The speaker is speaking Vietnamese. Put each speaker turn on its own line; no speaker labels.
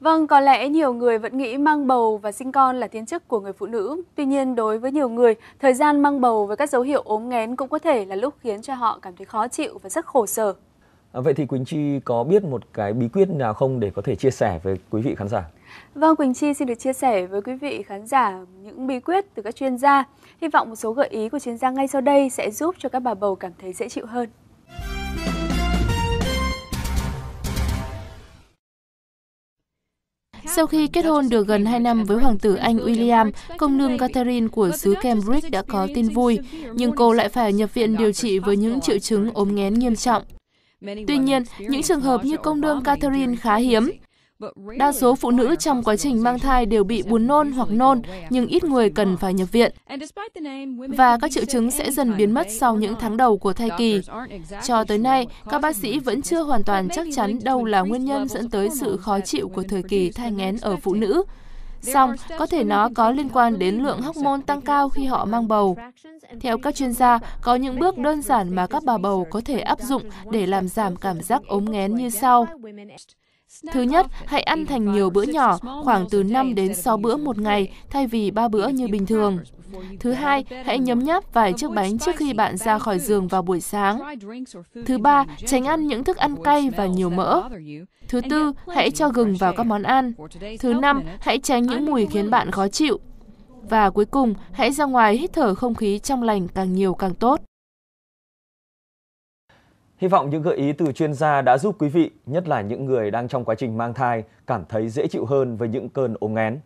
Vâng, có lẽ nhiều người vẫn nghĩ mang bầu và sinh con là tiến chức của người phụ nữ. Tuy nhiên, đối với nhiều người, thời gian mang bầu với các dấu hiệu ốm nghén cũng có thể là lúc khiến cho họ cảm thấy khó chịu và rất khổ sở.
À, vậy thì Quỳnh Chi có biết một cái bí quyết nào không để có thể chia sẻ với quý vị khán giả?
Vâng, Quỳnh Chi xin được chia sẻ với quý vị khán giả những bí quyết từ các chuyên gia. Hy vọng một số gợi ý của chuyên gia ngay sau đây sẽ giúp cho các bà bầu cảm thấy dễ chịu hơn.
Sau khi kết hôn được gần 2 năm với hoàng tử Anh William, công nương Catherine của xứ Cambridge đã có tin vui, nhưng cô lại phải nhập viện điều trị với những triệu chứng ốm nghén nghiêm trọng. Tuy nhiên, những trường hợp như công nương Catherine khá hiếm. Đa số phụ nữ trong quá trình mang thai đều bị buồn nôn hoặc nôn, nhưng ít người cần phải nhập viện. Và các triệu chứng sẽ dần biến mất sau những tháng đầu của thai kỳ. Cho tới nay, các bác sĩ vẫn chưa hoàn toàn chắc chắn đâu là nguyên nhân dẫn tới sự khó chịu của thời kỳ thai nghén ở phụ nữ. Song, có thể nó có liên quan đến lượng hormone tăng cao khi họ mang bầu. Theo các chuyên gia, có những bước đơn giản mà các bà bầu có thể áp dụng để làm giảm cảm giác ốm nghén như sau. Thứ nhất, hãy ăn thành nhiều bữa nhỏ, khoảng từ 5 đến 6 bữa một ngày, thay vì 3 bữa như bình thường. Thứ hai, hãy nhấm nháp vài chiếc bánh trước khi bạn ra khỏi giường vào buổi sáng.
Thứ ba, tránh ăn
những thức ăn cay và nhiều mỡ. Thứ tư, hãy cho gừng vào các món ăn. Thứ năm, hãy tránh những mùi khiến bạn khó chịu. Và cuối cùng, hãy ra ngoài hít thở không khí trong lành càng nhiều càng tốt.
Hy vọng những gợi ý từ chuyên gia đã giúp quý vị, nhất là những người đang trong quá trình mang thai, cảm thấy dễ chịu hơn với những cơn ốm nghén.